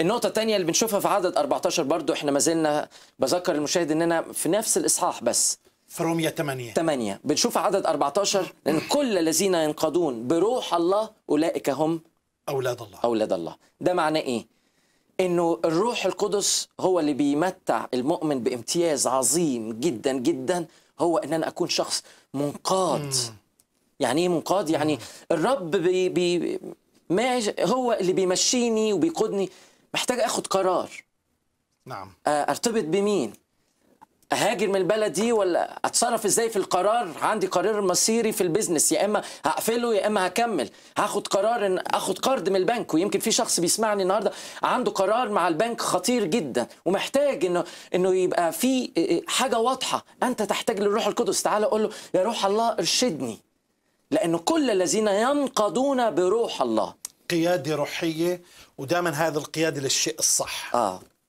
النقطه الثانيه اللي بنشوفها في عدد 14 برضو احنا ما زلنا بذكر المشاهد اننا في نفس الاصحاح بس في رومية 8 8 بنشوف عدد 14 لأن كل الذين ينقضون بروح الله أولئك هم أولاد الله أولاد الله ده معناه إيه؟ إنه الروح القدس هو اللي بيمتع المؤمن بامتياز عظيم جدا جدا هو إن أنا أكون شخص منقاد يعني إيه منقاد؟ يعني الرب بي بي ما هو اللي بيمشيني وبيقودني محتاج اخد قرار نعم آه، ارتبط بمين هاجر من البلد دي ولا اتصرف ازاي في القرار عندي قرار مصيري في البيزنس يا اما هقفله يا اما هكمل هاخد قرار ان اخد قرض من البنك ويمكن في شخص بيسمعني النهارده عنده قرار مع البنك خطير جدا ومحتاج انه انه يبقى في آه، آه، حاجه واضحه انت تحتاج للروح القدس تعالى قول له يا روح الله ارشدني لأن كل الذين ينقضون بروح الله قياده روحيه ودائما هذا القياده للشيء الصح اه